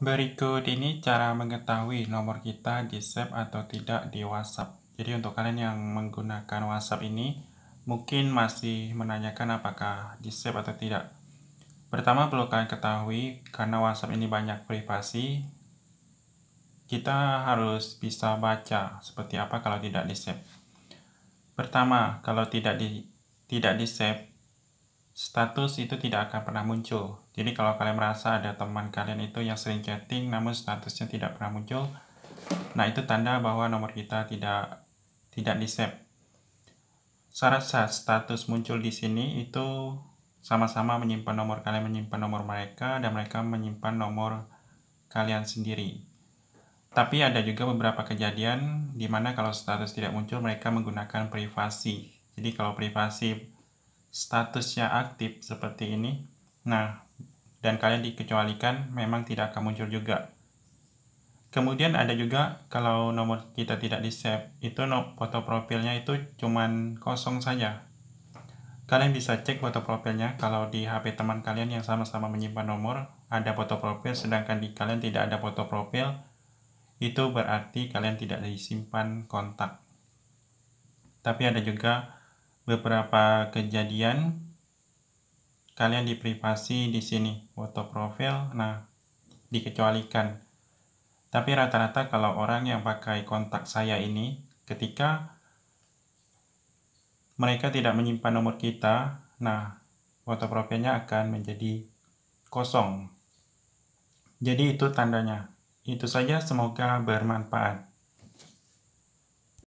Berikut ini cara mengetahui nomor kita di save atau tidak di WhatsApp. Jadi untuk kalian yang menggunakan WhatsApp ini mungkin masih menanyakan apakah di save atau tidak. Pertama perlu kalian ketahui karena WhatsApp ini banyak privasi, kita harus bisa baca seperti apa kalau tidak di save. Pertama, kalau tidak di tidak di save status itu tidak akan pernah muncul. Jadi kalau kalian merasa ada teman kalian itu yang sering chatting namun statusnya tidak pernah muncul, nah itu tanda bahwa nomor kita tidak tidak di save. Syarat status muncul di sini itu sama-sama menyimpan nomor kalian menyimpan nomor mereka dan mereka menyimpan nomor kalian sendiri. Tapi ada juga beberapa kejadian di mana kalau status tidak muncul mereka menggunakan privasi. Jadi kalau privasi statusnya aktif seperti ini, nah, dan kalian dikecualikan memang tidak akan muncul juga. Kemudian ada juga kalau nomor kita tidak di save, itu foto profilnya itu cuman kosong saja. Kalian bisa cek foto profilnya kalau di HP teman kalian yang sama-sama menyimpan nomor ada foto profil sedangkan di kalian tidak ada foto profil itu berarti kalian tidak disimpan kontak. Tapi ada juga beberapa kejadian kalian di privasi di sini foto profil nah dikecualikan tapi rata-rata kalau orang yang pakai kontak saya ini ketika mereka tidak menyimpan nomor kita nah foto profilnya akan menjadi kosong jadi itu tandanya itu saja semoga bermanfaat